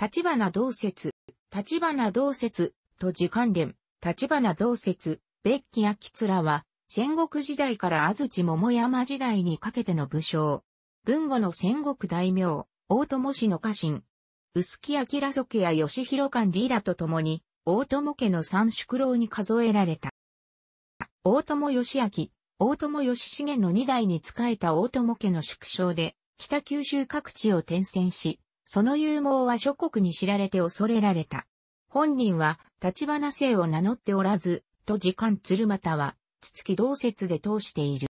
立花同説、立花同説と時関連、立花同説、別きつらは、戦国時代から安土桃山時代にかけての武将。文後の戦国大名、大友氏の家臣。薄木明祖家や吉弘官リーラと共に、大友家の三宿老に数えられた。大友義明、大友義重の二代に仕えた大友家の縮小で、北九州各地を転戦し、その勇猛は諸国に知られて恐れられた。本人は、立花姓を名乗っておらず、と時間鶴又は、つき同説で通している。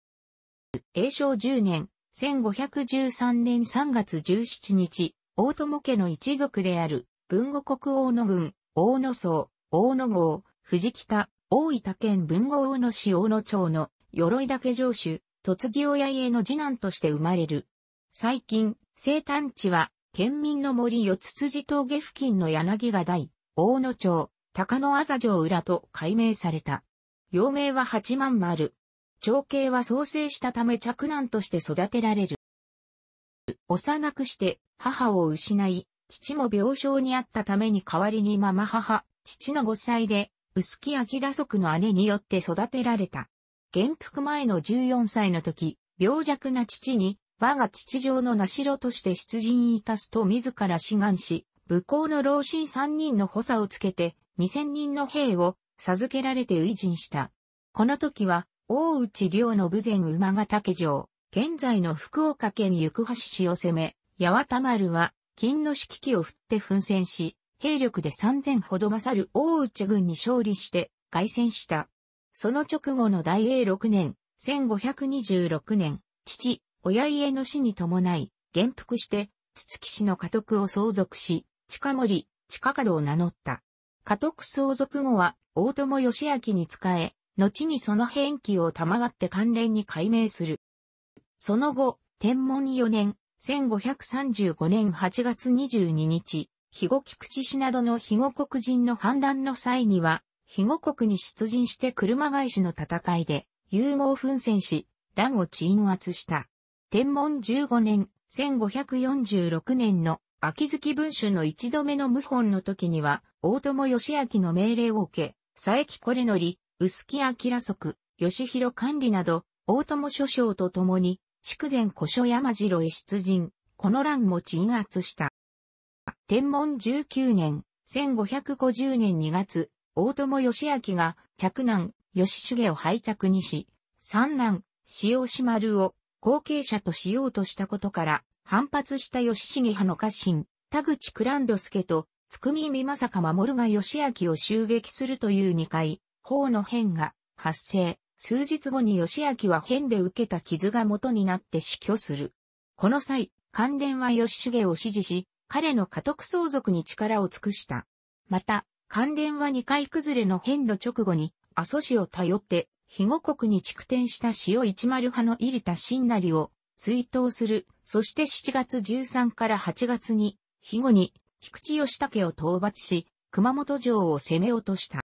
永正10年、1513年3月17日、大友家の一族である、文後国王の軍、大野僧、大野郷、藤北、大分県文後大野市大野町の、鎧岳城主、嫁ぎ親家の次男として生まれる。最近、生誕地は、県民の森四つ辻峠付近の柳が大、大野町、高野浅城裏と改名された。幼名は八万丸。長兄は創生したため着難として育てられる。幼くして母を失い、父も病床にあったために代わりにママ母、父の5歳で、薄木明族の姉によって育てられた。元服前の14歳の時、病弱な父に我が父上の名城として出陣いたすと自ら志願し、武功の老臣三人の補佐をつけて、二千人の兵を授けられて維人した。この時は、大内領の武前馬ヶ岳城、現在の福岡県行橋市を攻め、八幡丸は、金の敷機を振って奮戦し、兵力で三千ほど勝る大内軍に勝利して、凱旋した。その直後の大英六年、1526年、父、親家の死に伴い、元服して、筒木氏の家督を相続し、近森、近門を名乗った。家督相続後は、大友義明に仕え、後にその返記を賜って関連に改名する。その後、天文4年、1535年8月22日、肥後菊池氏などの肥後国人の反乱の際には、肥後国に出陣して車返しの戦いで、勇猛奮戦し、乱を鎮圧した。天文15年、1546年の秋月文書の一度目の謀反の時には、大友義明の命令を受け、佐伯これのり、薄木明則、吉弘管理など、大友諸将と共に、筑前古書山城へ出陣、この乱も鎮圧した。天文19年、1550年2月、大友義明が、嫡男、義重を廃着にし、三男、塩島丸を、後継者としようとしたことから、反発した吉重派の家臣、田口倉之助と、つくみみまさか守が吉明を襲撃するという二回、法の変が発生。数日後に吉明は変で受けた傷が元になって死去する。この際、関連は吉重を支持し、彼の家督相続に力を尽くした。また、関連は二回崩れの変の直後に、阿蘇氏を頼って、肥後国に築転した塩一丸派の入田新成を追悼する。そして7月13から8月に、肥後に菊池義武を討伐し、熊本城を攻め落とした。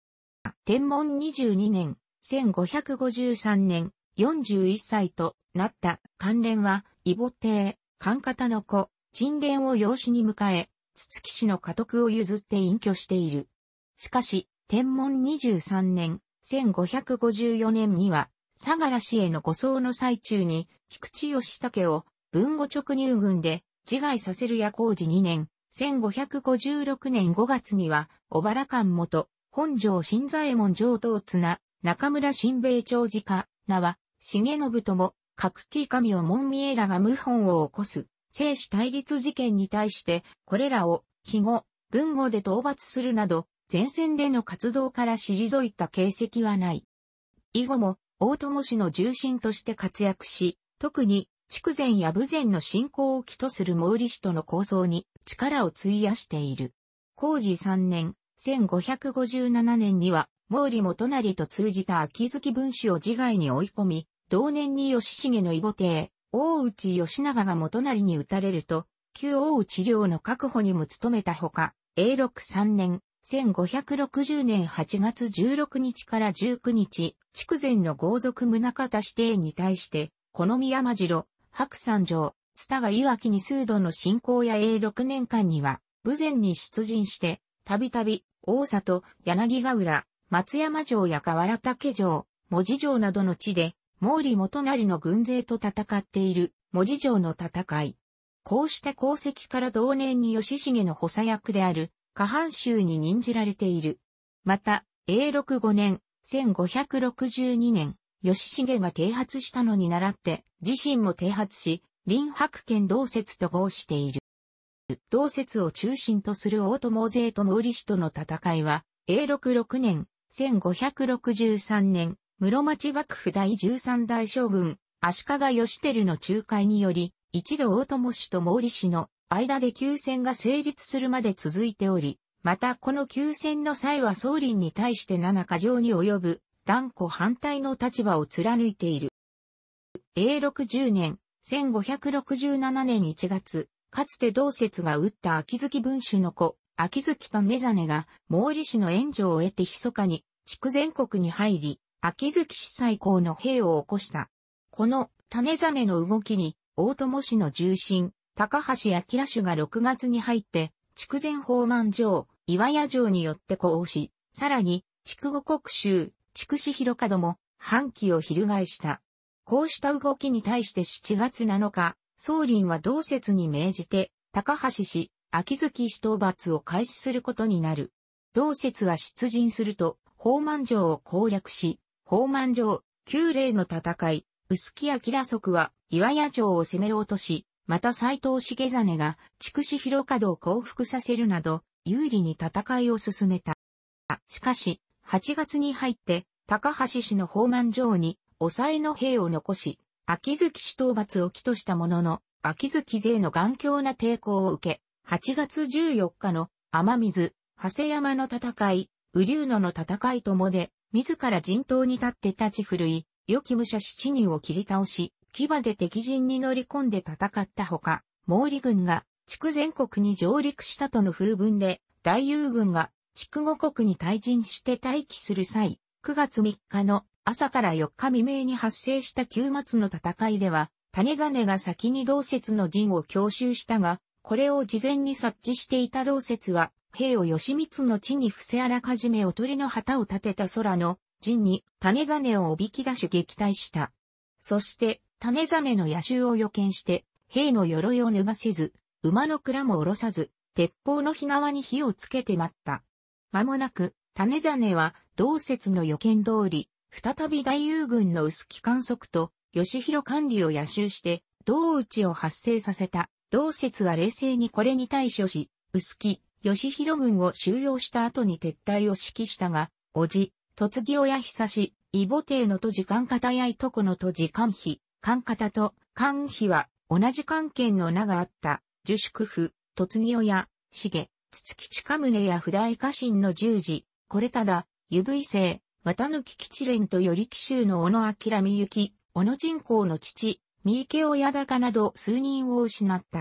天文22年、1553年、41歳となった関連は、異母帝、関方の子、陳殿を養子に迎え、筒木氏の家督を譲って隠居している。しかし、天文23年、1554年には、相良氏への護送の最中に、菊池義武を文後直入軍で自害させる夜行時2年、1556年5月には、小原官元、本城新左衛門上等綱、中村新兵長次家、名は、重信とも、各機神を門三枝らが謀反を起こす、生死対立事件に対して、これらを、肥後、文後で討伐するなど、前線での活動から退いた形跡はない。以後も、大友氏の重臣として活躍し、特に、筑前や武前の信仰を起とする毛利氏との構想に力を費やしている。工事3年、1557年には、毛利元成と通じた秋月文書を自害に追い込み、同年に吉重の異母帝、大内義長が元成に打たれると、旧大内領の確保にも努めたほか、永禄3年、1560年8月16日から19日、筑前の豪族宗方指定に対して、この宮間城、白山城、津田が岩木に数度の侵攻や永6年間には、武前に出陣して、たびたび、大里、柳ヶ浦、松山城や河原竹城、文字城などの地で、毛利元成の軍勢と戦っている、文字城の戦い。こうした功績から同年に吉重の補佐役である、下半州に任じられている。また、永禄5年、1562年、吉重が啓発したのに倣って、自身も啓発し、林白県同説と合している。同説を中心とする大友勢と毛利氏との戦いは、永禄6年、1563年、室町幕府第13代将軍、足利義輝の仲介により、一度大友氏と毛利氏の間で休戦が成立するまで続いており、またこの休戦の際は総林に対して七か条に及ぶ断固反対の立場を貫いている。永禄10年、1567年1月、かつて同説が打った秋月文書の子、秋月と根真が毛利氏の援助を得て密かに地区全国に入り、秋月氏最高の兵を起こした。この種真の動きに、大友氏の重心、高橋明主が6月に入って、筑前法満城、岩屋城によって呼応し、さらに、筑後国州、筑紫広角も、反旗を翻した。こうした動きに対して7月7日、総林は同説に命じて、高橋氏、秋月氏討伐を開始することになる。同説は出陣すると、法満城を攻略し、法満城、旧霊の戦い、薄木明則は岩屋城を攻め落とし、また斎藤茂真が筑紫広角を降伏させるなど、有利に戦いを進めた。しかし、8月に入って、高橋氏の宝満城に、抑えの兵を残し、秋月氏討伐を起としたものの、秋月勢の頑強な抵抗を受け、8月14日の雨水、長谷山の戦い、雨竜野の戦いともで、自ら陣頭に立って立ち振るい、良き武者7人を切り倒し、騎馬で敵陣に乗り込んで戦ったほか、毛利軍が地区全国に上陸したとの風文で、大友軍が地区国に退陣して待機する際、9月3日の朝から4日未明に発生した旧末の戦いでは、種真が先に同説の陣を強襲したが、これを事前に察知していた同説は、兵を義満の地に伏せあらかじめおの旗を立てた空の陣に種真をおびき出し撃退した。そして、種真の野襲を予見して、兵の鎧を脱がせず、馬の蔵も下ろさず、鉄砲の火側に火をつけて待った。間もなく、種真は、同説の予見通り、再び大友軍の薄木観測と、吉弘管理を野襲して、同打ちを発生させた。同説は冷静にこれに対処し、薄木、吉弘軍を収容した後に撤退を指揮したが、おじ、突木親久し、異母帝のと時間たやいとこのと時間比、関方と関比は同じ関係の名があった、樹宿府、突木親、重、筒木近宗や不大家臣の十字、これただ、湯部伊勢、綿貫吉連とより紀州の小野明美幸、小野人公の父、三池親高など数人を失った。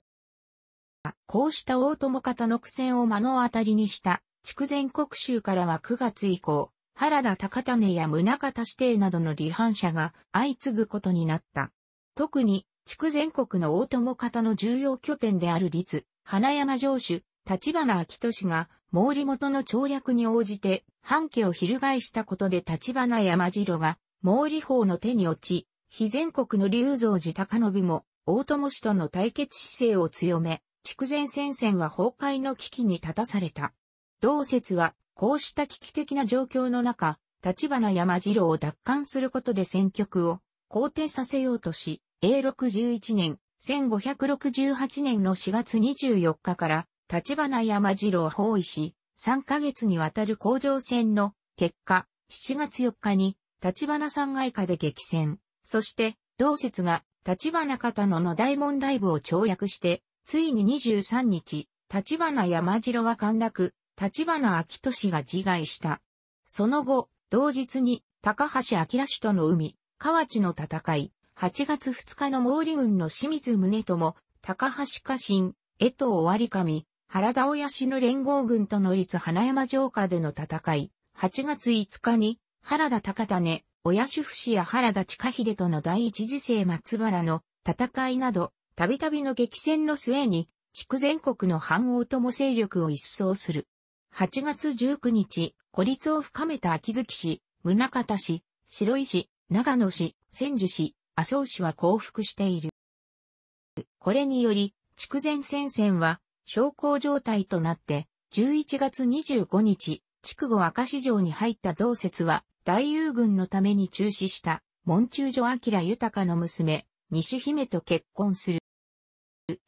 こうした大友方の苦戦を目の当たりにした、筑前国州からは9月以降、原田高種や宗方指定などの離反者が相次ぐことになった。特に、地区全国の大友方の重要拠点である立、花山城主、立花明俊が、毛利元の調略に応じて、半家を翻したことで立花山城が、毛利法の手に落ち、非全国の龍造寺高信も、大友氏との対決姿勢を強め、筑前戦線は崩壊の危機に立たされた。同説は、こうした危機的な状況の中、立花山城を奪還することで戦局を肯定させようとし、永禄11年、1568年の4月24日から、立花山城を包囲し、3ヶ月にわたる工場戦の結果、7月4日に、立花山外下で激戦。そして、同説が、立花方の野大門大部を跳躍して、ついに23日、立花山城は陥落、立花秋俊が自害した。その後、同日に、高橋明氏との海、河内の戦い、8月2日の毛利軍の清水宗友、高橋家臣、江藤割上、原田親氏の連合軍との立花山城下での戦い、8月5日に原田高種、親主父や原田近秀との第一次世松原の戦いなど、たびたびの激戦の末に、地区全国の反応とも勢力を一掃する。8月19日、孤立を深めた秋月氏、宗方氏、白井氏、長野氏、千住氏、麻生氏は降伏している。これにより、筑前戦線は、昇降状態となって、11月25日、筑後赤市場に入った同説は、大友軍のために中止した、門中女明豊の娘、西姫と結婚する。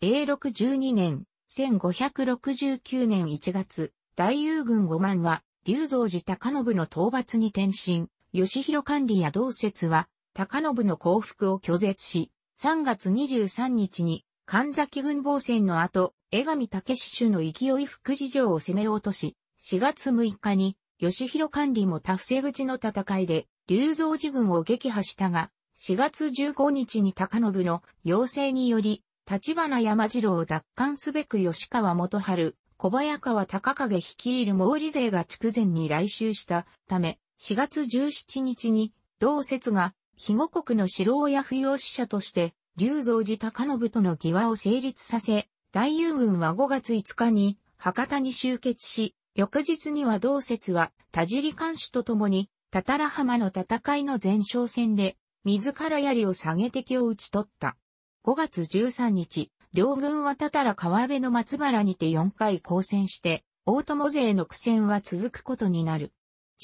永禄12年、1569年1月、大友軍5万は、龍造寺高信の討伐に転身、吉弘管理や同説は、高信の降伏を拒絶し、3月23日に神崎軍防戦の後、江上武志主の勢い福事情を攻め落とし、4月6日に吉弘管理も多伏せ口の戦いで、竜造寺軍を撃破したが、4月15日に高信の要請により、立花山次郎を奪還すべく吉川元春、小早川隆景率いる毛利勢が筑前に来襲したため、4月17日に、同説が肥後国の城親不要使者として、龍造寺高信との際を成立させ、大友軍は5月5日に博多に集結し、翌日には同節は田尻監守と共に、たたら浜の戦いの前哨戦で、自ら槍を下げ敵を打ち取った。5月13日、両軍はたたら川辺の松原にて4回交戦して、大友勢の苦戦は続くことになる。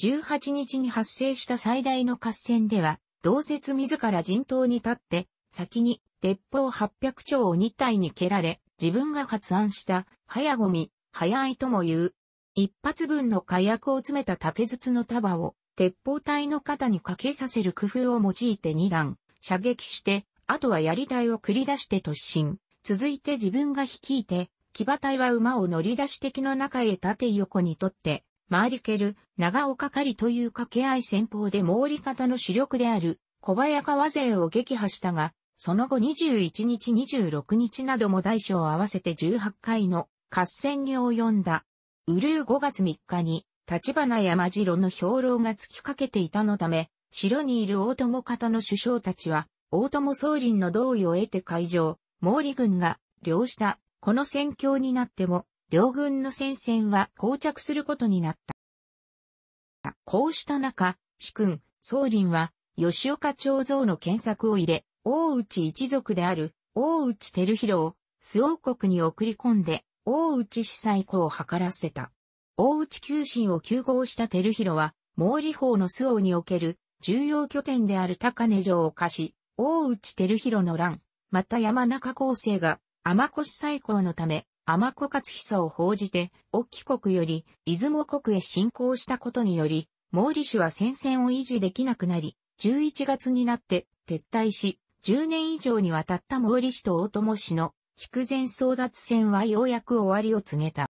18日に発生した最大の合戦では、同説自ら陣頭に立って、先に鉄砲800丁を2体に蹴られ、自分が発案した早ゴミ、早いとも言う。一発分の火薬を詰めた竹筒の束を鉄砲隊の肩にかけさせる工夫を用いて2段射撃して、あとは槍隊を繰り出して突進。続いて自分が率いて、騎馬隊は馬を乗り出し敵の中へ縦横にとってマーリケル、長岡狩という掛け合い戦法で毛利方の主力である小早川勢を撃破したが、その後21日26日なども大小合わせて18回の合戦に及んだ。ウルー5月3日に、立花山城の兵糧が突きかけていたのため、城にいる大友方の首相たちは、大友総林の同意を得て会場、毛利軍が、領した、この戦況になっても、両軍の戦線は膠着することになった。こうした中、主君、宗林は、吉岡長蔵の検索を入れ、大内一族である、大内照弘を、周王国に送り込んで、大内司祭公を図らせた。大内旧心を休合した照弘は、毛利法の周王における、重要拠点である高根城を貸し、大内照弘の乱、また山中高生が、天越最高のため、天子勝久を報じて、沖国より出雲国へ侵攻したことにより、毛利氏は戦線を維持できなくなり、11月になって撤退し、10年以上にわたった毛利氏と大友氏の筑前争奪戦はようやく終わりを告げた。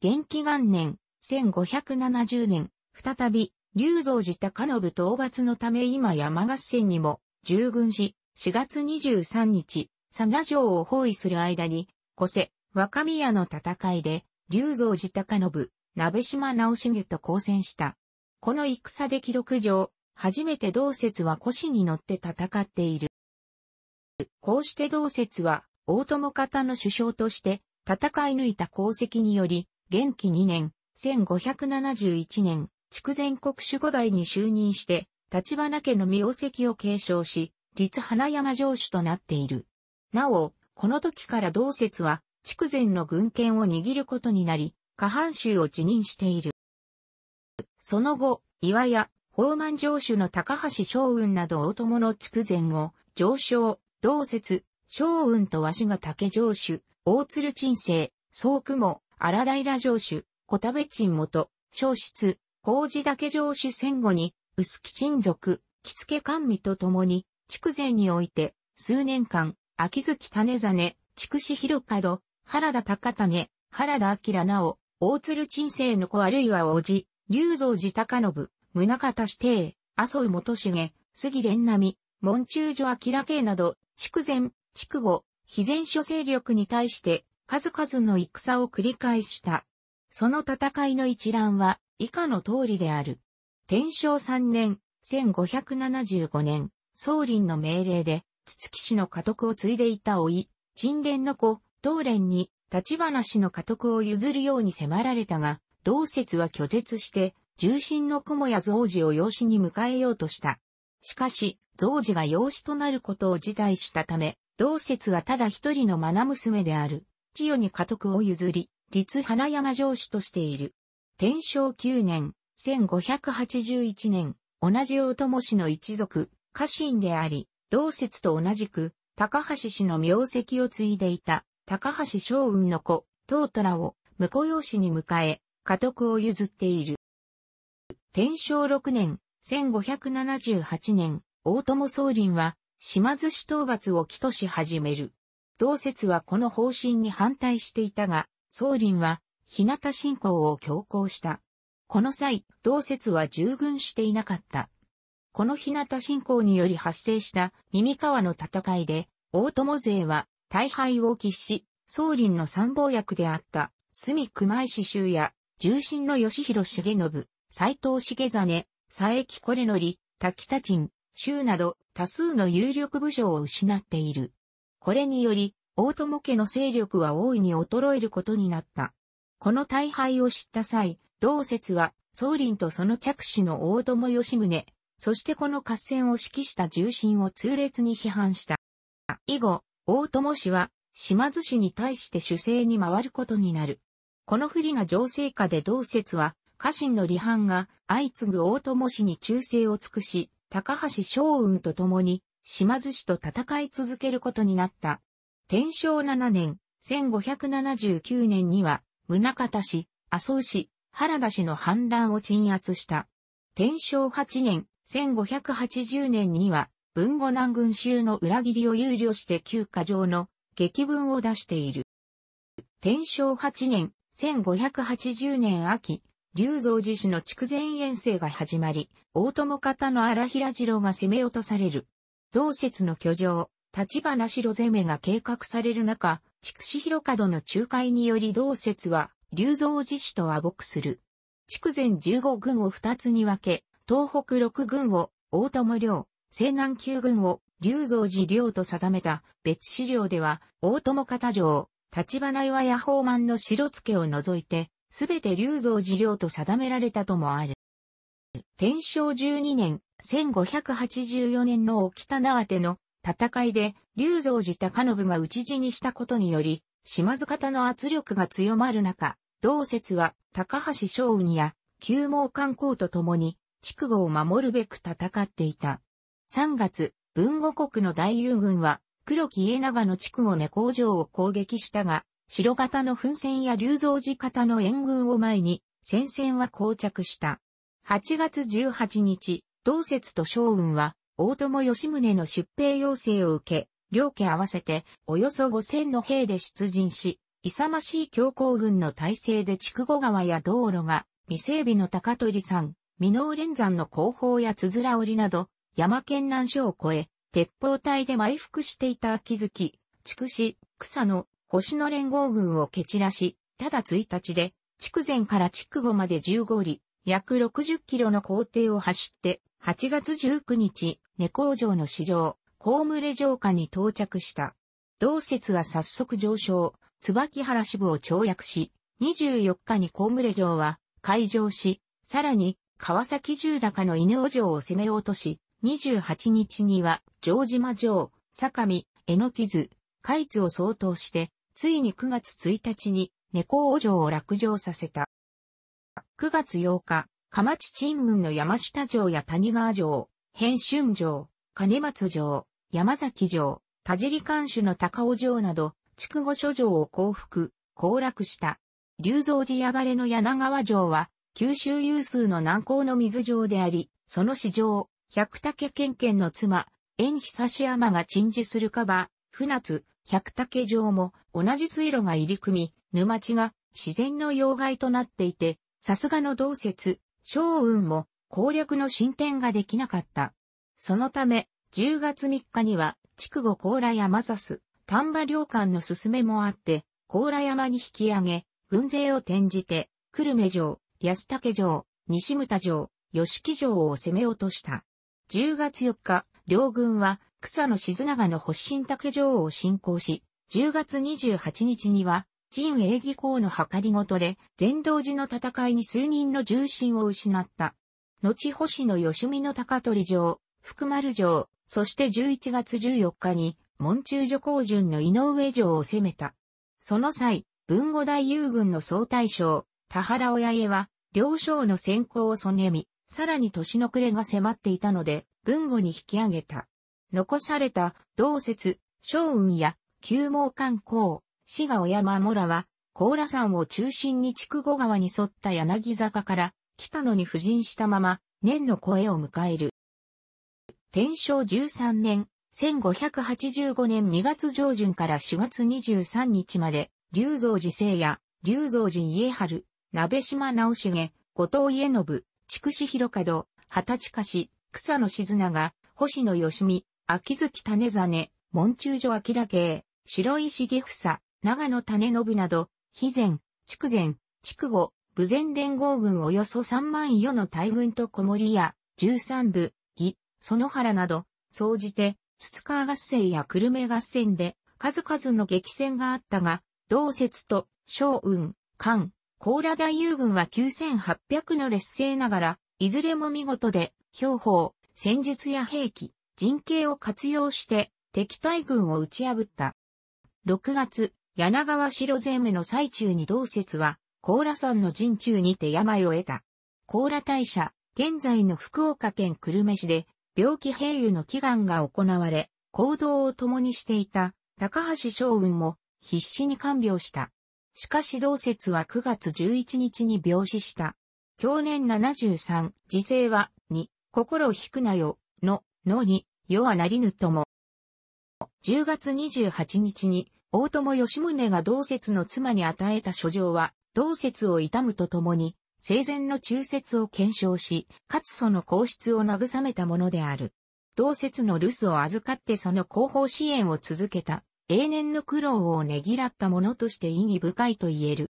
元気元年、1570年、再び、竜造寺高信討伐のため今山合戦にも従軍し、4月23日、佐賀城を包囲する間に、小瀬、若宮の戦いで、龍蔵寺高信、鍋島直重と交戦した。この戦で記録上、初めて同説は腰に乗って戦っている。こうして同説は、大友方の首相として戦い抜いた功績により、元気2年、1571年、筑前国守護代に就任して、立花家の名跡を継承し、立花山城主となっている。なお、この時から同説は、筑前の軍権を握ることになり、下半州を辞任している。その後、岩屋、宝満城主の高橋昌雲など大友の筑前を、上昇、同説、昌雲と鷲ヶ竹城主、大鶴鎮西、総雲、荒平城主、小田部鎮元、室、失、麹岳城主戦後に、薄木鎮族、木付官民と共に、筑前において、数年間、秋月種真、筑紫広角、原田高種、原田明直、大鶴鎮生の子あるいは王子、龍蔵寺高信、宗方師弟、麻生元重、杉連並、門中女明慶など、筑前、筑後、非前諸勢力に対して、数々の戦を繰り返した。その戦いの一覧は、以下の通りである。天正3年、1575年、宗麟の命令で、筒木氏の家督を継いでいた老い、沈殿の子、道連に立花氏の家督を譲るように迫られたが、同説は拒絶して、重臣の雲や造寺を養子に迎えようとした。しかし、造寺が養子となることを辞退したため、同説はただ一人の愛娘である、千代に家督を譲り、立花山城主としている。天正9年、1581年、同じ大友氏の一族、家臣であり、同説と同じく、高橋氏の名跡を継いでいた、高橋昌雲の子、唐虎を婿養子に迎え、家督を譲っている。天正6年、1578年、大友宗林は、島津氏討伐を起とし始める。同説はこの方針に反対していたが、宗林は、日向信仰を強行した。この際、同説は従軍していなかった。この日向信仰により発生した耳川の戦いで、大友勢は大敗を喫し、宗林の参謀役であった、隅熊石衆州や、重臣の吉弘重信、斎藤重真、佐伯これのり、滝田鎮、州など多数の有力部将を失っている。これにより、大友家の勢力は大いに衰えることになった。この大敗を知った際、同説は、宗林とその着手の大友義宗、そしてこの合戦を指揮した重臣を痛烈に批判した。以後、大友氏は、島津氏に対して主政に回ることになる。この不利な情勢下で同説は、家臣の離反が相次ぐ大友氏に忠誠を尽くし、高橋昌雲と共に島津氏と戦い続けることになった。天正7年、1579年には、宗方氏、麻生氏、原田氏の反乱を鎮圧した。天正8年、1580年には、文語南軍衆の裏切りを憂慮して旧家上の激文を出している。天正8年、1580年秋、龍造寺市の筑前遠征が始まり、大友方の荒平次郎が攻め落とされる。同説の居城、立花城攻めが計画される中、筑紫広角の仲介により同説は、龍造寺市と和睦する。筑前15軍を2つに分け、東北6軍を大友領、西南旧軍を龍造寺領と定めた別資料では、大友方城、立花岩屋宝満の城付を除いて、すべて龍造寺領と定められたともある。天正12年、1584年の沖田縄手の戦いで、龍造寺高信が討ち死にしたことにより、島津方の圧力が強まる中、同説は高橋正雲や旧毛観光と共に、筑後を守るべく戦っていた。3月、文後国の大友軍は、黒木家長の地区を根工場を攻撃したが、白型の噴戦や竜造寺型の援軍を前に、戦線は膠着した。8月18日、同節と将軍は、大友義宗の出兵要請を受け、両家合わせておよそ5000の兵で出陣し、勇ましい強行軍の体制で筑後川や道路が、未整備の高取山、美濃連山の後方やつづら折りなど、山県南所を越え、鉄砲隊で埋伏していた秋月、筑紫、草野、星野連合軍を蹴散らし、ただ1日で、筑前から筑後まで15里、約60キロの工程を走って、8月19日、猫城の市場、小村城下に到着した。同説は早速上昇、椿原支部を跳躍し、24日に小村城は、開城し、さらに、川崎重高の犬尾城を攻め落とし、28日には、城島城、坂見、えのきず、海津を相当して、ついに9月1日に、猫王城を落城させた。9月8日、釜地鎮軍の山下城や谷川城、編春城、金松城、山崎城、田尻監守の高尾城など、筑後諸城を降伏、降落した。竜造寺ばれの柳川城は、九州有数の南高の水城であり、その市場、百武県県の妻、縁久山が鎮守するカバ、船津、百武城も同じ水路が入り組み、沼地が自然の要害となっていて、さすがの同説、昌雲も攻略の進展ができなかった。そのため、10月3日には、筑後高羅山指す、丹波領館の勧めもあって、高羅山に引き上げ、軍勢を転じて、久留米城、安武城、西牟田城、吉木城を攻め落とした。10月4日、両軍は草野静長の発信竹城を進攻し、10月28日には、陳英義公の計りごとで、全道寺の戦いに数人の重心を失った。後星野吉見の高取城、福丸城、そして11月14日に、門中女行順の井上城を攻めた。その際、文後大友軍の総大将、田原親家は、両将の先行をそねみ、さらに年の暮れが迫っていたので、文後に引き上げた。残された、同説、昌雲や、旧毛観光、滋賀小山村は、高羅山を中心に筑後川に沿った柳坂から、北野に布陣したまま、年の声を迎える。天正13年、1585年2月上旬から4月23日まで、龍造寺聖也、龍造寺家春、鍋島直重、後藤家信、筑紫広角、畑近市、草野静長、星野義美、秋月種真、門中所明慶、白石義房、長野種信など、肥前、筑前、筑後、武前連合軍およそ3万余の大軍と小森や、十三部、義、園原など、総じて、筒川合戦や久留米合戦で、数々の激戦があったが、同説と、昭雲、関、甲羅大友軍は9800の劣勢ながら、いずれも見事で、兵法、戦術や兵器、人形を活用して敵対軍を打ち破った。6月、柳川城攻めの最中に同説は、甲羅山の陣中にて病を得た。甲羅大社、現在の福岡県久留米市で、病気兵友の祈願が行われ、行動を共にしていた高橋将軍も必死に看病した。しかし同説は9月11日に病死した。去年73、時世は、に、心を引くなよ、の、のに、世はなりぬとも。10月28日に、大友義宗が同説の妻に与えた書状は、同説を悼むとともに、生前の中説を検証し、かつその皇室を慰めたものである。同説の留守を預かってその後方支援を続けた永年の苦労をねぎらったものとして意義深いと言える。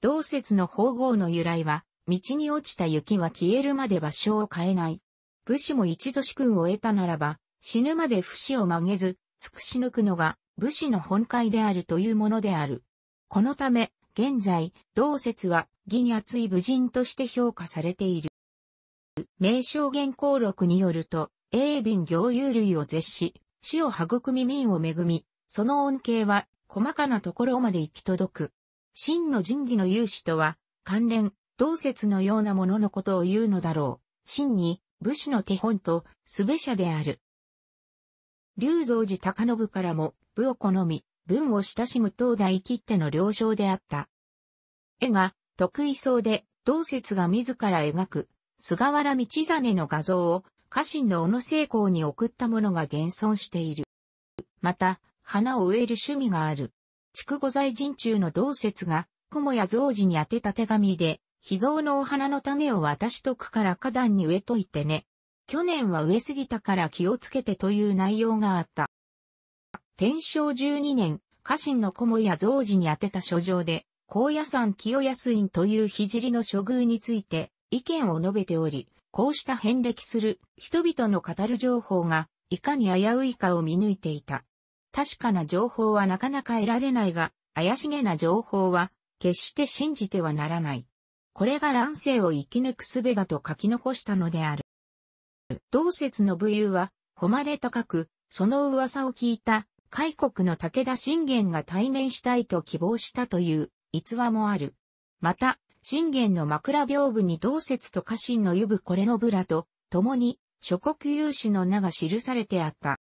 同説の方号の由来は、道に落ちた雪は消えるまで場所を変えない。武士も一度主君を得たならば、死ぬまで不死を曲げず、尽くし抜くのが武士の本懐であるというものである。このため、現在、同説は義に厚い武人として評価されている。名称原稿録によると、英敏行有類を絶し、死を育み民を恵み、その恩恵は細かなところまで行き届く。真の仁義の勇士とは、関連、同説のようなもののことを言うのだろう。真に、武士の手本と、すべ者である。龍蔵寺高信からも、武を好み、文を親しむ東大切手の了承であった。絵が、得意そうで、同説が自ら描く、菅原道真の画像を家臣の小野成功に送ったものが現存している。また、花を植える趣味がある。筑後在人中の同説が、雲や造寺に宛てた手紙で、秘蔵のお花の種を渡しとくから花壇に植えといてね。去年は植えすぎたから気をつけてという内容があった。天正12年、家臣の雲や造寺に宛てた書状で、高野山清安院という聖の処遇について意見を述べており、こうした遍歴する人々の語る情報がいかに危ういかを見抜いていた。確かな情報はなかなか得られないが、怪しげな情報は決して信じてはならない。これが乱世を生き抜く術だと書き残したのである。同説の武勇は、誉れ高く、その噂を聞いた、開国の武田信玄が対面したいと希望したという逸話もある。また、信玄の枕屏風に同説と家臣の湯部これのブラと、共に、諸国有志の名が記されてあった。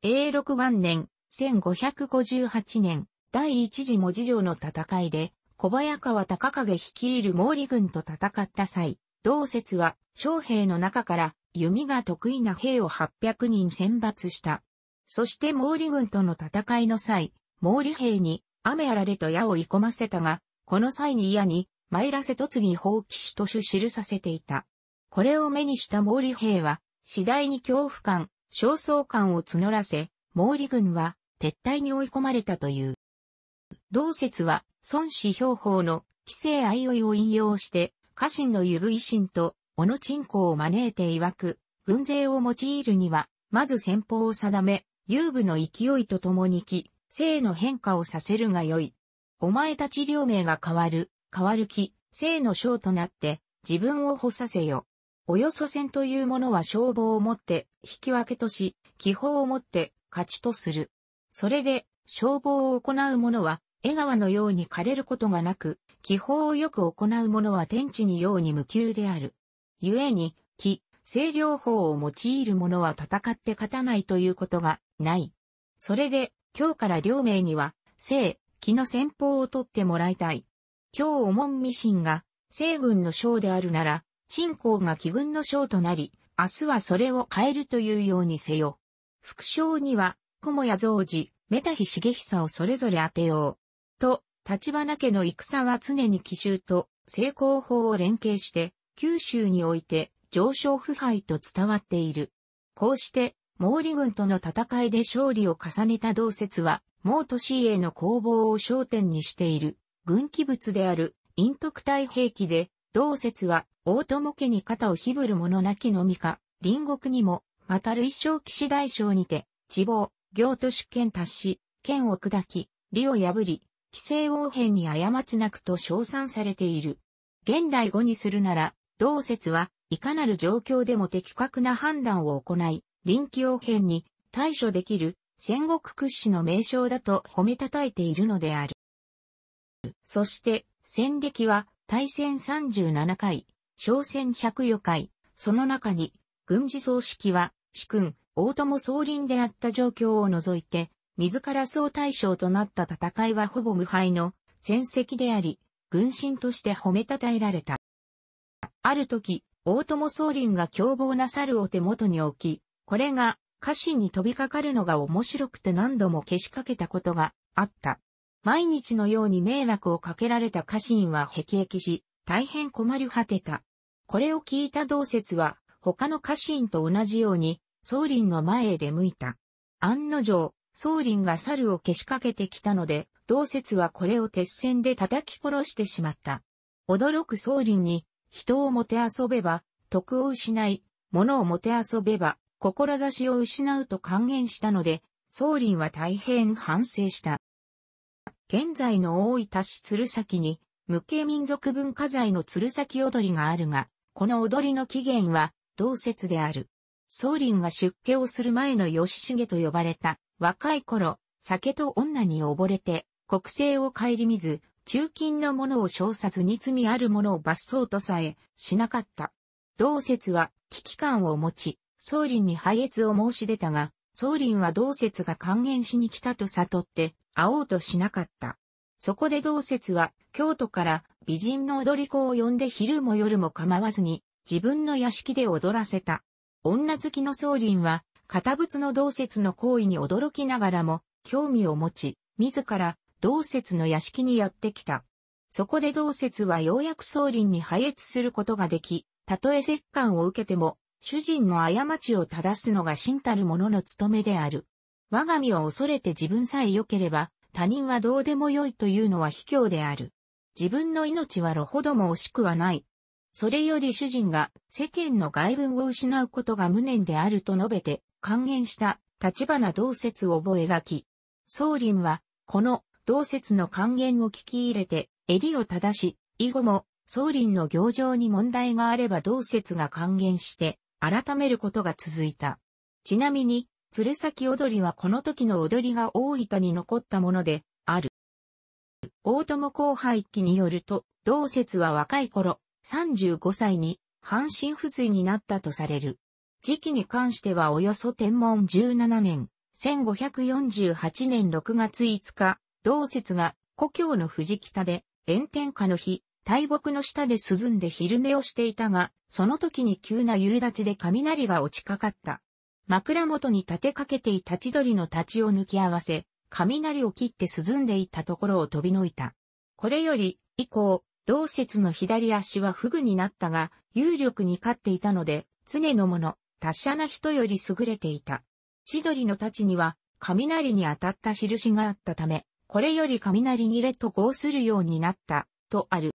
永禄元年、1558年、第一次文字城の戦いで、小早川高影率いる毛利軍と戦った際、同説は、将兵の中から、弓が得意な兵を800人選抜した。そして毛利軍との戦いの際、毛利兵に、雨あられと矢を射込ませたが、この際に矢に、マイラセ突撃法騎手と主記させていた。これを目にした毛利兵は、次第に恐怖感、焦燥感を募らせ、毛利軍は撤退に追い込まれたという。同説は、孫子標法の規制相生を引用して、家臣の湯部維新と、小野鎮公を招いて曰く、軍勢を用いるには、まず先方を定め、遊部の勢いとともに来、性の変化をさせるがよい。お前たち両名が変わる、変わる気、性の章となって、自分を干させよ。およそ戦というものは消防をもって、引き分けとし、気泡をもって、勝ちとする。それで、消防を行う者は、江川のように枯れることがなく、気泡をよく行う者は天地にように無休である。故に、気、清涼法を用いる者は戦って勝たないということがない。それで、今日から両名には、生、気の先方を取ってもらいたい。今日おもんミシンが、西軍の将であるなら、陳仰が貴軍の将となり、明日はそれを変えるというようにせよ。副将には、雲や造寺、メタヒ重久をそれぞれ当てよう。と、立花家の戦は常に奇襲と、成功法を連携して、九州において上昇腐敗と伝わっている。こうして、毛利軍との戦いで勝利を重ねた同説は、毛都市への攻防を焦点にしている。軍器物である陰徳体兵器で、同説は大友家に肩をひぶる者なきのみか、隣国にも、また類将騎士大将にて、地望、行都主権達し、剣を砕き、利を破り、規制王変に過ちなくと称賛されている。現代語にするなら、同説は、いかなる状況でも的確な判断を行い、臨機応変に対処できる戦国屈指の名称だと褒めたたえているのである。そして、戦歴は、対戦37回、商戦104回、その中に、軍事総指揮は、主君、大友総輪であった状況を除いて、自ら総大将となった戦いはほぼ無敗の戦績であり、軍神として褒めたたえられた。ある時、大友総輪が凶暴な猿を手元に置き、これが、家臣に飛びかかるのが面白くて何度も消しかけたことがあった。毎日のように迷惑をかけられた家臣は辟易し、大変困り果てた。これを聞いた同説は、他の家臣と同じように、宗林の前へ出向いた。案の定、宗林が猿をけしかけてきたので、同説はこれを鉄線で叩き殺してしまった。驚く宗林に、人をもてあそべば、徳を失い、物をもてあそべば、志を失うと還元したので、宗林は大変反省した。現在の大分市鶴崎に、無形民族文化財の鶴崎踊りがあるが、この踊りの起源は、同説である。宗林が出家をする前の吉重と呼ばれた、若い頃、酒と女に溺れて、国政を顧みず、中金の者を称さずに罪ある者を罰そうとさえ、しなかった。同説は、危機感を持ち、宗林に敗越を申し出たが、宗林は同説が還元しに来たと悟って、会おうとしなかった。そこで同説は、京都から美人の踊り子を呼んで昼も夜も構わずに、自分の屋敷で踊らせた。女好きの宗林は、堅物の同説の行為に驚きながらも、興味を持ち、自ら同説の屋敷にやってきた。そこで同説はようやく宗林に配裂することができ、たとえ折感を受けても、主人の過ちを正すのが真たる者の務めである。我が身を恐れて自分さえ良ければ、他人はどうでも良いというのは卑怯である。自分の命はろほども惜しくはない。それより主人が世間の外文を失うことが無念であると述べて、還元した立花同説を覚え書き。宗林は、この同説の還元を聞き入れて、襟を正し、以後も、宗林の行情に問題があれば同説が還元して、改めることが続いた。ちなみに、鶴崎踊りはこの時の踊りが大分に残ったもので、ある。大友後輩記によると、同説は若い頃、35歳に、半身不随になったとされる。時期に関してはおよそ天文17年、1548年6月5日、同説が故郷の藤北で炎天下の日、大木の下で涼んで昼寝をしていたが、その時に急な夕立で雷が落ちかかった。枕元に立てかけていた千鳥の立ちを抜き合わせ、雷を切って涼んでいたところを飛びのいた。これより、以降、同説の左足はフグになったが、有力に勝っていたので、常のもの、達者な人より優れていた。千鳥の太刀には、雷に当たった印があったため、これより雷切れと合するようになった、とある。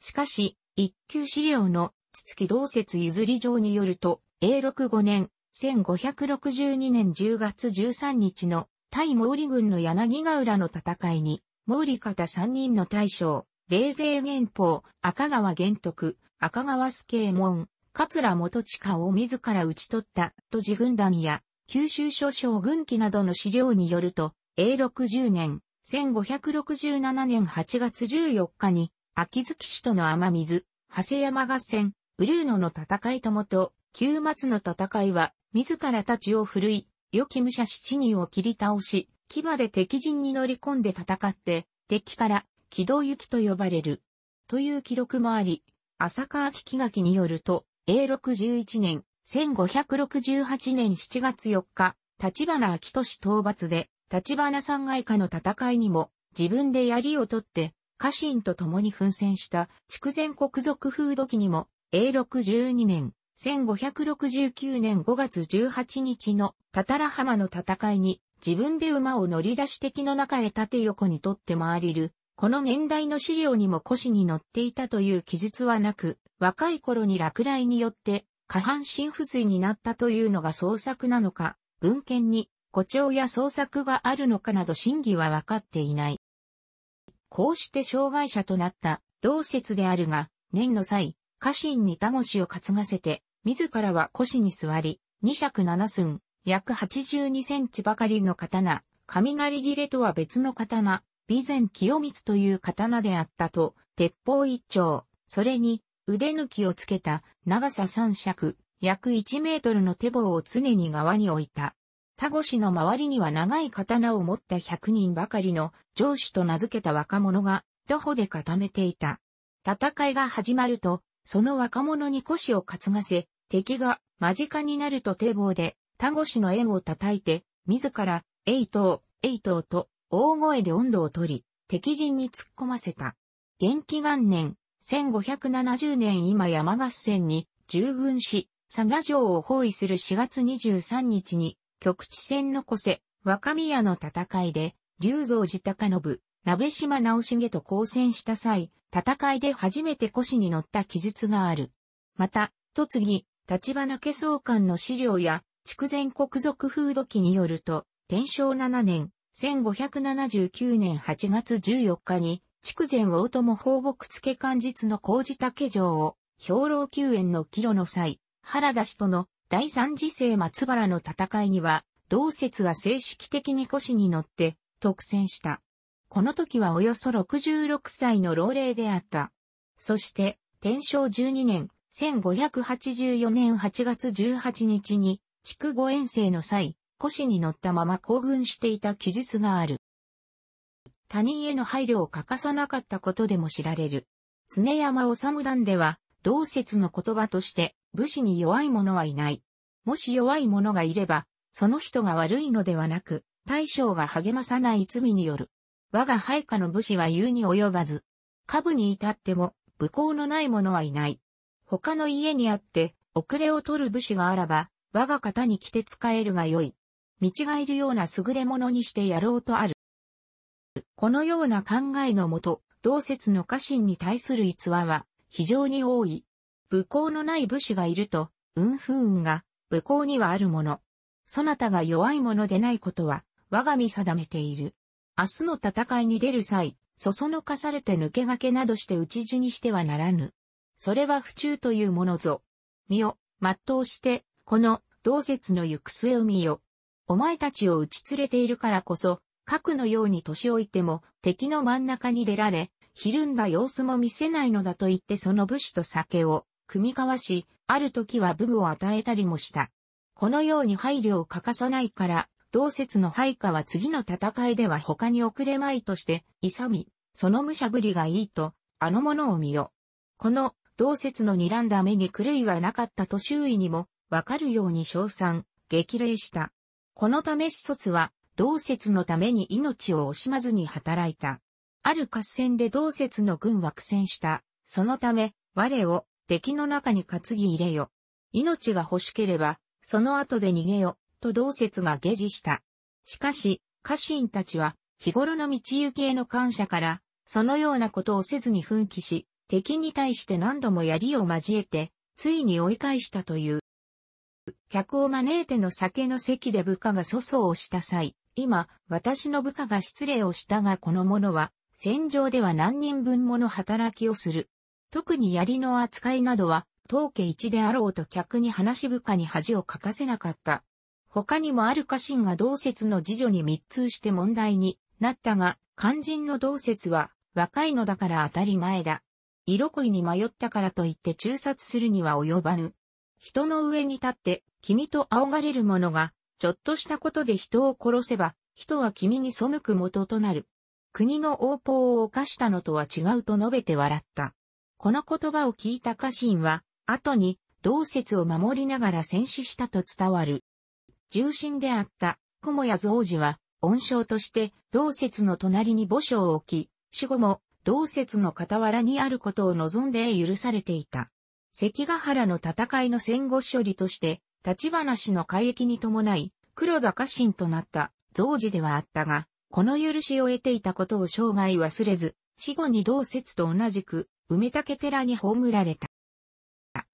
しかし、一級資料の、つつき同説譲り状によると、永禄5年、1562年10月13日の対毛利軍の柳ヶ浦の戦いに、毛利方3人の大将、冷勢元宝、赤川玄徳、赤川助右衛門、桂元下を自ら討ち取った、と自軍団や、九州諸将軍機などの資料によると、永6 0年、1567年8月14日に、秋月市との雨水、長谷山合戦、ウルーノの戦いともと、旧末の戦いは、自ら太刀を振るい、良き武者七人を切り倒し、牙で敵陣に乗り込んで戦って、敵から、軌道行きと呼ばれる。という記録もあり、浅川聞垣によると、永禄11年、1568年7月4日、立花明市討伐で、立花三外下の戦いにも、自分で槍を取って、家臣と共に奮戦した、筑前国賊風土記にも、永禄12年、1569年5月18日のタタラ浜の戦いに自分で馬を乗り出し敵の中へ縦横に取って回りる。この年代の資料にも腰に乗っていたという記述はなく、若い頃に落雷によって下半身不随になったというのが創作なのか、文献に誇張や創作があるのかなど真偽はわかっていない。こうして障害者となった同説であるが、年の際、家臣にシを担がせて、自らは腰に座り、二尺七寸、約八十二センチばかりの刀、雷切れとは別の刀、備前清光という刀であったと、鉄砲一丁、それに腕抜きをつけた長さ三尺、約一メートルの手棒を常に側に置いた。田越の周りには長い刀を持った百人ばかりの上司と名付けた若者が、徒歩で固めていた。戦いが始まると、その若者に腰を担がせ、敵が間近になると堤防で、田越の縁を叩いて、自ら、エイトー、エイトーと、大声で温度を取り、敵陣に突っ込ませた。元気元年、1570年今山合戦に従軍し、佐賀城を包囲する4月23日に、局地戦の個性、若宮の戦いで、龍造寺高信、鍋島直重と交戦した際、戦いで初めて腰に乗った記述がある。また、と次、立花家総監の資料や、筑前国賊風土記によると、天正7年、1579年8月14日に、筑前大友放牧付漢実の工事竹城を、兵糧救援の帰路の際、原田氏との第三次世松原の戦いには、同説は正式的に腰に乗って、特選した。この時はおよそ66歳の老齢であった。そして、天正12年、1584年8月18日に、築後遠征の際、腰に乗ったまま行軍していた記述がある。他人への配慮を欠かさなかったことでも知られる。常山治段では、同説の言葉として、武士に弱い者はいない。もし弱い者がいれば、その人が悪いのではなく、大将が励まさない罪による我が配下の武士は言うに及ばず、下部に至っても、武功のない者はいない。他の家にあって、遅れを取る武士があらば、我が方に来て使えるがよい。見違えるような優れ者にしてやろうとある。このような考えのもと、同説の家臣に対する逸話は非常に多い。武功のない武士がいると、運不運が武功にはあるもの。そなたが弱いものでないことは我が身定めている。明日の戦いに出る際、そそのかされて抜けがけなどして討ち死にしてはならぬ。それは不忠というものぞ。身を、全うして、この、同説の行く末を見よ。お前たちを打ち連れているからこそ、核のように年老いても敵の真ん中に出られ、ひるんだ様子も見せないのだと言ってその武士と酒を、組み交わし、ある時は武具を与えたりもした。このように配慮を欠かさないから、同説の配下は次の戦いでは他に遅れまいとして、勇み、その武者ぶりがいいと、あの者を見よ。この、同説の睨んだ目に狂いはなかったと周囲にも、わかるように称賛、激励した。このため始卒は、同説のために命を惜しまずに働いた。ある合戦で同説の軍は苦戦した。そのため、我を敵の中に担ぎ入れよ。命が欲しければ、その後で逃げよ。と同説が下示した。しかし、家臣たちは、日頃の道行への感謝から、そのようなことをせずに奮起し、敵に対して何度も槍を交えて、ついに追い返したという。客を招いての酒の席で部下が粗相をした際、今、私の部下が失礼をしたがこの者は、戦場では何人分もの働きをする。特に槍の扱いなどは、当家一であろうと客に話し部下に恥をかかせなかった。他にもある家臣が同説の次女に密通して問題になったが、肝心の同説は若いのだから当たり前だ。色恋に迷ったからといって中殺するには及ばぬ。人の上に立って君と仰がれる者が、ちょっとしたことで人を殺せば、人は君に背く元となる。国の横暴を犯したのとは違うと述べて笑った。この言葉を聞いた家臣は、後に、同説を守りながら戦死したと伝わる。重臣であった蛛や蔵寺は、恩賞として同説の隣に墓所を置き、死後も同説の傍らにあることを望んで許されていた。関ヶ原の戦いの戦後処理として、立花氏の改役に伴い、黒田家臣となった蔵寺ではあったが、この許しを得ていたことを生涯忘れず、死後に同説と同じく、梅竹寺に葬られた。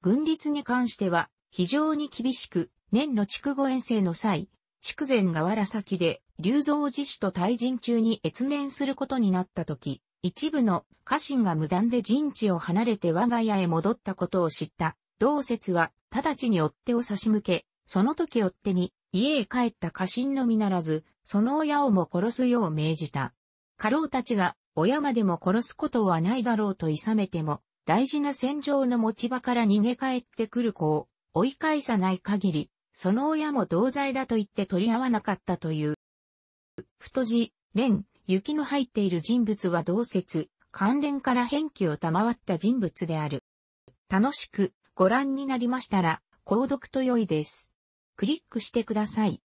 軍律に関しては、非常に厳しく、年の筑後遠征の際、筑前河原先で、龍造寺氏と対人中に越年することになった時、一部の家臣が無断で陣地を離れて我が家へ戻ったことを知った。同説は、直ちに追っ手を差し向け、その時追っ手に、家へ帰った家臣のみならず、その親をも殺すよう命じた。家老たちが、親までも殺すことはないだろうと諌めても、大事な戦場の持ち場から逃げ帰ってくる子を追い返さない限り、その親も同罪だと言って取り合わなかったという。太字、蓮、雪の入っている人物は同説、関連から返記を賜った人物である。楽しくご覧になりましたら、購読と良いです。クリックしてください。